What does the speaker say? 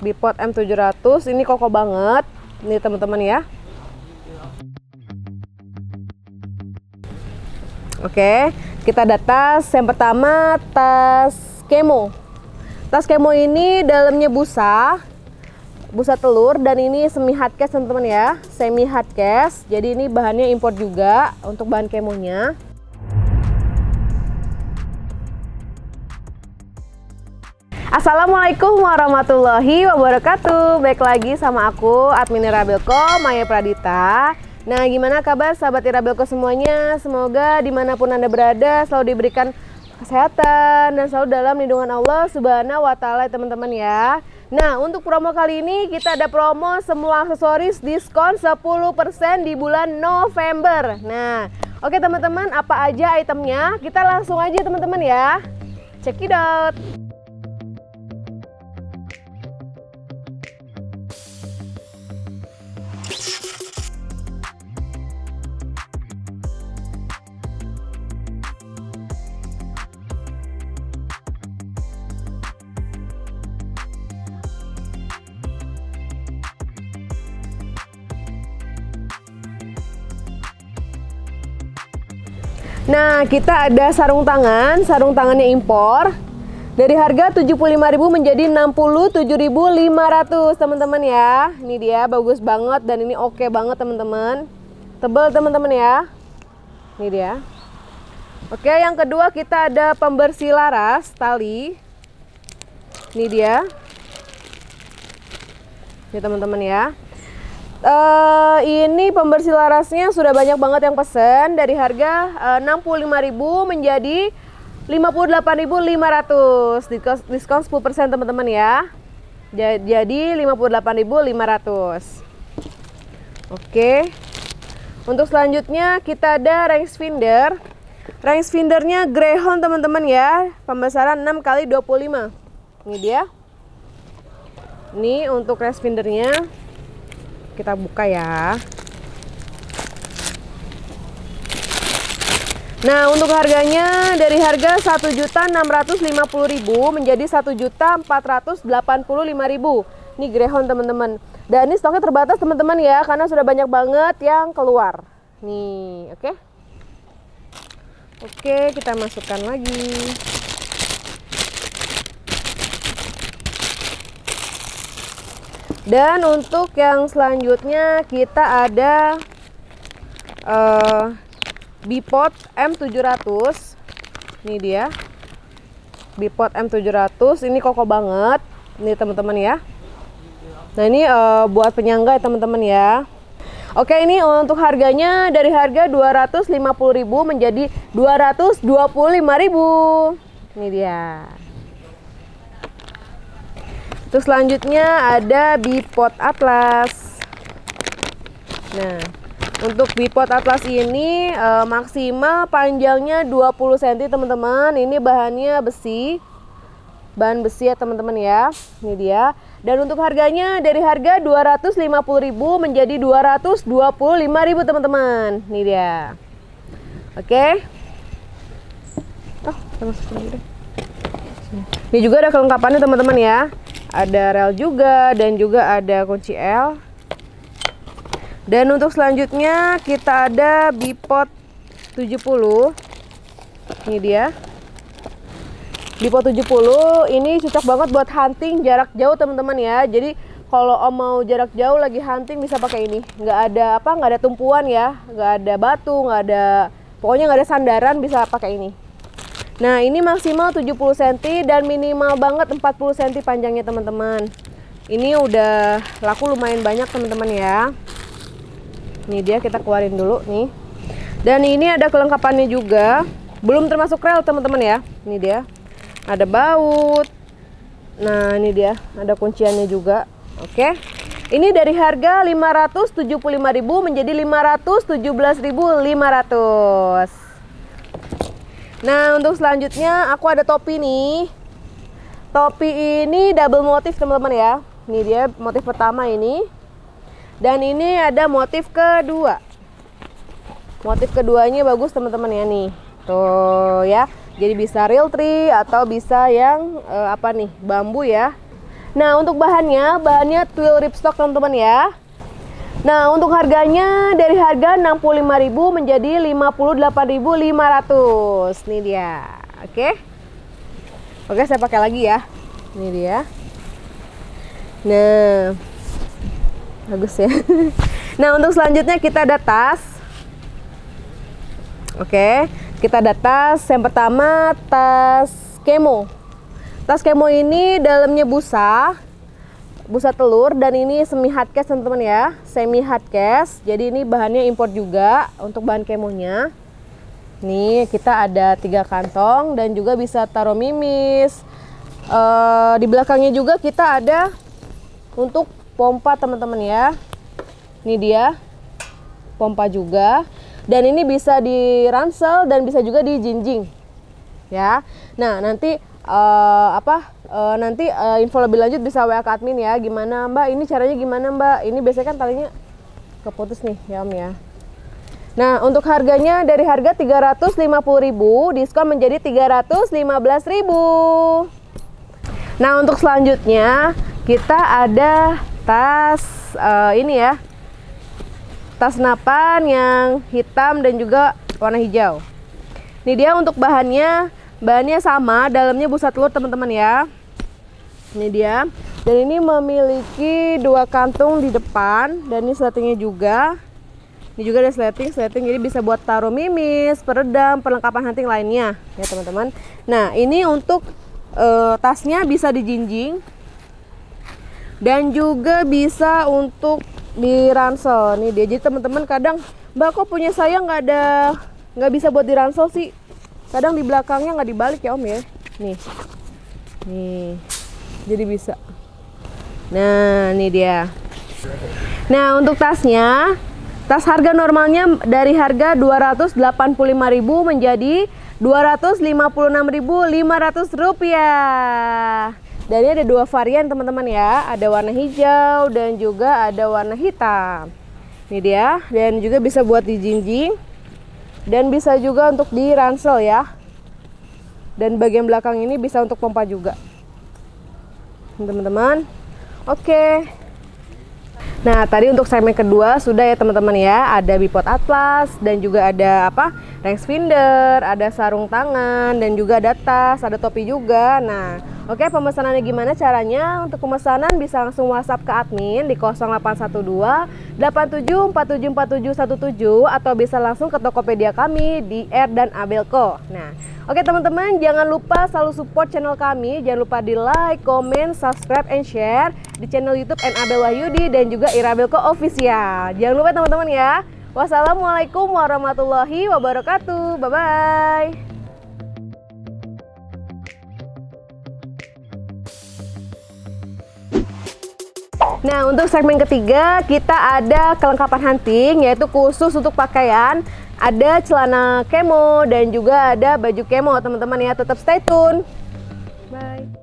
Bipod pot M700 ini kokoh banget nih teman-teman ya Oke, kita ada tas. Yang pertama tas kemo. Tas kemo ini dalamnya busa, busa telur dan ini semi hard case teman-teman ya, semi hard case. Jadi ini bahannya import juga untuk bahan kemonya. Assalamualaikum warahmatullahi wabarakatuh Baik lagi sama aku admin Irabelko Maya Pradita Nah gimana kabar sahabat Irabelko semuanya Semoga dimanapun anda berada selalu diberikan kesehatan Dan selalu dalam lindungan Allah subhanahu wa ta'ala teman-teman ya Nah untuk promo kali ini kita ada promo semua aksesoris diskon 10% di bulan November Nah oke teman-teman apa aja itemnya kita langsung aja teman-teman ya Check it out Nah, kita ada sarung tangan, sarung tangannya impor. Dari harga 75.000 menjadi 67.500, teman-teman ya. Ini dia bagus banget dan ini oke okay banget, teman-teman. Tebel, teman-teman ya. Ini dia. Oke, yang kedua kita ada pembersih laras tali. Ini dia. Ini teman-teman ya. Uh, ini pembersih larasnya sudah banyak banget yang pesen dari harga eh, uh, 65.000 menjadi 58.500 diskon diskon 10% teman-teman ya. Jadi 58.500. Oke. Untuk selanjutnya kita ada range finder. Range findernya Greyhound teman-teman ya. Pembesaran 6 kali 25. Ini dia. Ini untuk range findernya kita buka ya Nah, untuk harganya dari harga satu juta enam ratus lima puluh ribu menjadi satu juta empat ratus delapan puluh lima ribu. Ini Greyhound teman-teman. Dan ini stoknya terbatas teman-teman ya karena sudah banyak banget yang keluar. Nih, oke. Okay? Oke, okay, kita masukkan lagi. dan untuk yang selanjutnya kita ada uh, bipod M700 ini dia bipod M700 ini kokoh banget ini teman-teman ya nah ini uh, buat penyangga ya teman-teman ya Oke ini untuk harganya dari harga 250.000 menjadi 225.000 ini dia Terus selanjutnya ada bipod atlas. Nah, untuk bipod atlas ini e, maksimal panjangnya 20 cm teman-teman. Ini bahannya besi. Bahan besi ya teman-teman ya. Ini dia. Dan untuk harganya dari harga 250.000 menjadi 225.000 teman-teman. Ini dia. Oke. Okay. Oh, terus Ini juga ada kelengkapannya teman-teman ya ada rel juga dan juga ada kunci L dan untuk selanjutnya kita ada bipod 70 ini dia bipod 70 ini cocok banget buat hunting jarak jauh teman-teman ya jadi kalau om mau jarak jauh lagi hunting bisa pakai ini nggak ada apa nggak ada tumpuan ya nggak ada batu nggak ada pokoknya nggak ada sandaran bisa pakai ini Nah ini maksimal 70 cm dan minimal banget 40 cm panjangnya teman-teman Ini udah laku lumayan banyak teman-teman ya Ini dia kita keluarin dulu nih Dan ini ada kelengkapannya juga Belum termasuk rel teman-teman ya Ini dia Ada baut Nah ini dia ada kunciannya juga Oke ini dari harga 575.000 menjadi 517.500. Nah, untuk selanjutnya aku ada topi nih. Topi ini double motif teman-teman ya. Ini dia motif pertama ini. Dan ini ada motif kedua. Motif keduanya bagus teman-teman ya nih. Tuh ya. Jadi bisa real tree atau bisa yang eh, apa nih? bambu ya. Nah, untuk bahannya, bahannya twill ripstop teman-teman ya. Nah, untuk harganya dari harga 65.000 menjadi 58.500. Nih dia. Oke. Oke, saya pakai lagi ya. Ini dia. Nah. Bagus ya. nah, untuk selanjutnya kita ada tas. Oke, kita ada tas. Yang pertama tas kemo. Tas kemo ini dalamnya busa, busa telur dan ini semi hard case teman-teman ya semi hard case jadi ini bahannya impor juga untuk bahan kemonya nih kita ada tiga kantong dan juga bisa taruh mimis e, di belakangnya juga kita ada untuk pompa teman-teman ya ini dia pompa juga dan ini bisa di ransel dan bisa juga di jinjing ya nah nanti e, apa Uh, nanti uh, info lebih lanjut bisa WA ke admin ya. Gimana Mbak? Ini caranya gimana Mbak? Ini biasanya kan talinya keputus nih ya Om ya. Nah, untuk harganya dari harga 350.000 diskon menjadi 315.000. Nah, untuk selanjutnya kita ada tas uh, ini ya. Tas napan yang hitam dan juga warna hijau. Ini dia untuk bahannya. Bahannya sama, dalamnya busa telur teman-teman ya ini dia dan ini memiliki dua kantung di depan dan ini settingnya juga ini juga ada sleting sleting jadi bisa buat taruh mimis peredam perlengkapan hunting lainnya ya teman-teman nah ini untuk e, tasnya bisa dijinjing dan juga bisa untuk di ransel nih dia jadi teman-teman kadang mbak kok punya saya nggak ada nggak bisa buat di ransel sih kadang di belakangnya nggak dibalik ya om ya nih nih jadi bisa nah ini dia nah untuk tasnya tas harga normalnya dari harga 285.000 menjadi 256.500 rupiah dan ini ada dua varian teman-teman ya ada warna hijau dan juga ada warna hitam ini dia dan juga bisa buat di jinjing dan bisa juga untuk di ransel ya dan bagian belakang ini bisa untuk pompa juga teman-teman oke nah tadi untuk segmen kedua sudah ya teman-teman ya ada bipod atlas dan juga ada apa range finder, ada sarung tangan, dan juga ada tas, ada topi juga. Nah, oke okay, pemesanannya gimana caranya? Untuk pemesanan bisa langsung WhatsApp ke admin di 0812 87474717 atau bisa langsung ke Tokopedia kami di R dan Abelco. Nah, oke okay, teman-teman jangan lupa selalu support channel kami, jangan lupa di like, comment, subscribe, and share di channel YouTube N Abel Wahyudi dan juga Irabelco Official. Jangan lupa teman-teman ya. Wassalamualaikum warahmatullahi wabarakatuh. Bye bye. Nah, untuk segmen ketiga kita ada kelengkapan hunting yaitu khusus untuk pakaian, ada celana kemo dan juga ada baju kemo, teman-teman ya. Tetap stay tune. Bye.